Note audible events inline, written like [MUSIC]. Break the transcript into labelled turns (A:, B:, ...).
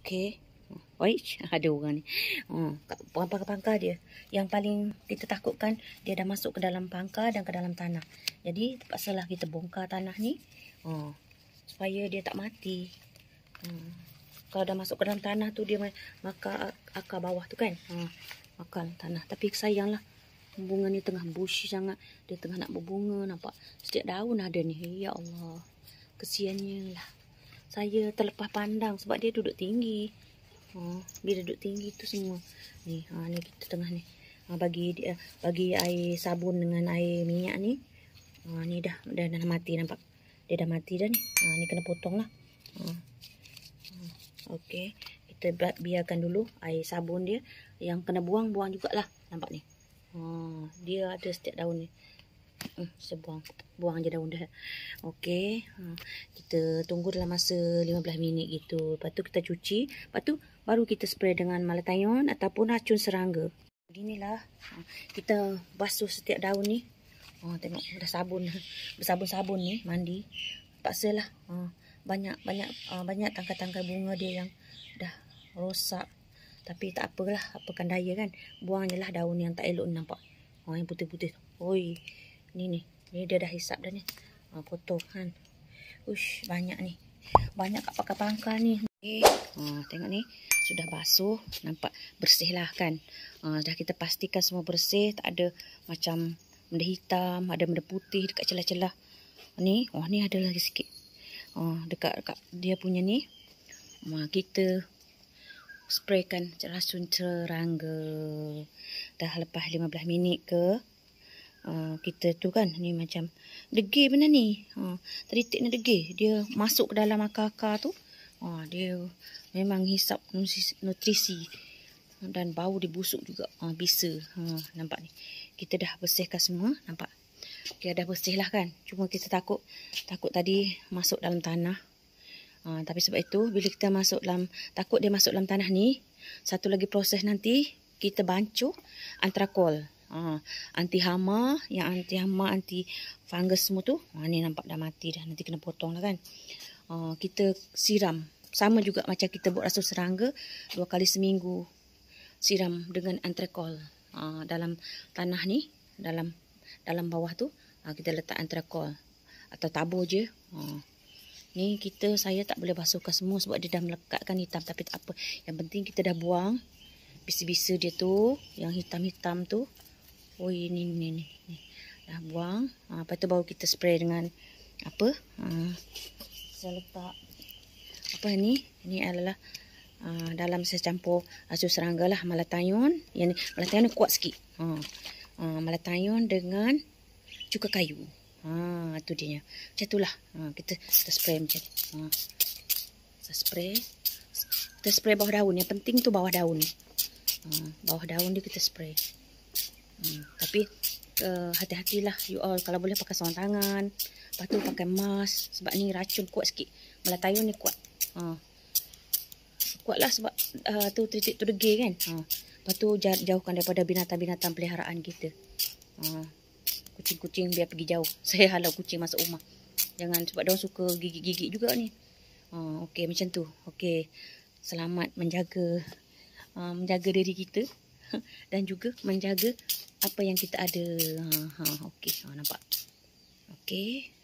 A: Okey, Oish, [LAUGHS] ada orang ni. Hmm, pangkah-pangkah dia. Yang paling kita takutkan, dia dah masuk ke dalam pangkah dan ke dalam tanah. Jadi, terpaksalah kita bongkar tanah ni. Hmm, supaya dia tak mati. Hmm, kalau dah masuk ke dalam tanah tu, dia makan akar bawah tu kan. Hmm, makan tanah. Tapi sayanglah, bunga ni tengah busy sangat. Dia tengah nak berbunga, nampak. Setiap daun ada ni. Ya Allah, kesiannya lah saya terlepas pandang sebab dia duduk tinggi ha, hmm, bila duduk tinggi tu semua ni, ha, ni kita tengah ni ha, bagi dia, bagi air sabun dengan air minyak ni ha, ni dah, dah, dah, mati nampak dia dah mati dah ni, ha, ni kena potong lah ha. ha ok kita biarkan dulu air sabun dia, yang kena buang buang jugalah, nampak ni ha, dia ada setiap daun ni Mm, sebuang buang je daun dah. Okey. Ha kita tunggu dalam masa 15 minit gitu. Lepas tu kita cuci, lepas tu baru kita spray dengan malathion ataupun racun serangga. Beginilah ha, kita basuh setiap daun ni. oh tengok dah sabun [LAUGHS] bersabun-sabun ni mandi. Paksalah. Ha banyak banyak ha, banyak tangkai-tangkai bunga dia yang dah rosak. Tapi tak apalah, apakan daya kan. Buang jelah daun yang tak elok nampak. oh yang putih-putih tu. -putih. Ni ni. Ni dia dah hisap dah ni. Ha, ah, kotor kan. Ush, banyak ni. Banyak kat pakai pangkal ni. Ha, tengok ni. Sudah basuh. Nampak bersih lah kan. Ha, dah kita pastikan semua bersih. Tak ada macam benda hitam. Ada benda putih dekat celah-celah. Ni. Wah ni ada lagi sikit. Ha, dekat, dekat dia punya ni. Ha, kita spraykan racun serangga. Dah lepas 15 minit ke. Ah, kita tu kan ni macam degil benda ni ha teritik ni degil dia masuk ke dalam akar-akar tu ha dia memang hisap nutrisi dan bau dia busuk juga ha bisa ha nampak ni kita dah bersihkan semua nampak kita dah bersih lah kan cuma kita takut takut tadi masuk dalam tanah ha tapi sebab itu bila kita masuk dalam takut dia masuk dalam tanah ni satu lagi proses nanti kita bancuh antrakol Ah, anti hama yang anti hama anti fungus semua tu ha, ni nampak dah mati dah nanti kena potong lah kan ha, kita siram sama juga macam kita buat rasul serangga dua kali seminggu siram dengan antrekol ha, dalam tanah ni dalam dalam bawah tu ha, kita letak antrekol atau tabur je ha. ni kita saya tak boleh basuhkan semua sebab dia dah melekat kan hitam tapi tak apa yang penting kita dah buang bisa-bisa dia tu yang hitam-hitam tu Oh ini ni ni ni. Dah buang. Ha lepas tu baru kita spray dengan apa? Ha saya letak apa ni? Ini adalah Uh, dalam saya campur asu serangga lah malatayun yang ni malatayun ni kuat sikit ha uh, uh, malatayun dengan cuka kayu ha uh, tu dia nya macam itulah uh, kita, kita spray macam ni ha uh, spray kita spray bawah daun yang penting tu bawah daun uh, bawah daun dia kita spray Hmm. Tapi uh, hati-hatilah you all. Kalau boleh pakai sarung tangan. Lepas tu pakai mask. Sebab ni racun kuat sikit. Melatayu ni kuat. Uh. Kuatlah sebab uh, tu tritik tu degil kan. Uh. Lepas tu jauhkan daripada binatang-binatang peliharaan kita. Ha. Kucing-kucing biar pergi jauh. [LAUGHS] Saya halau kucing masuk rumah. Jangan sebab dia suka gigit-gigit juga ni. Uh, Okey macam tu. Okey. Selamat menjaga uh, menjaga diri kita [LAUGHS] dan juga menjaga apa yang kita ada. Ha ha okey. Ha nampak. Okey.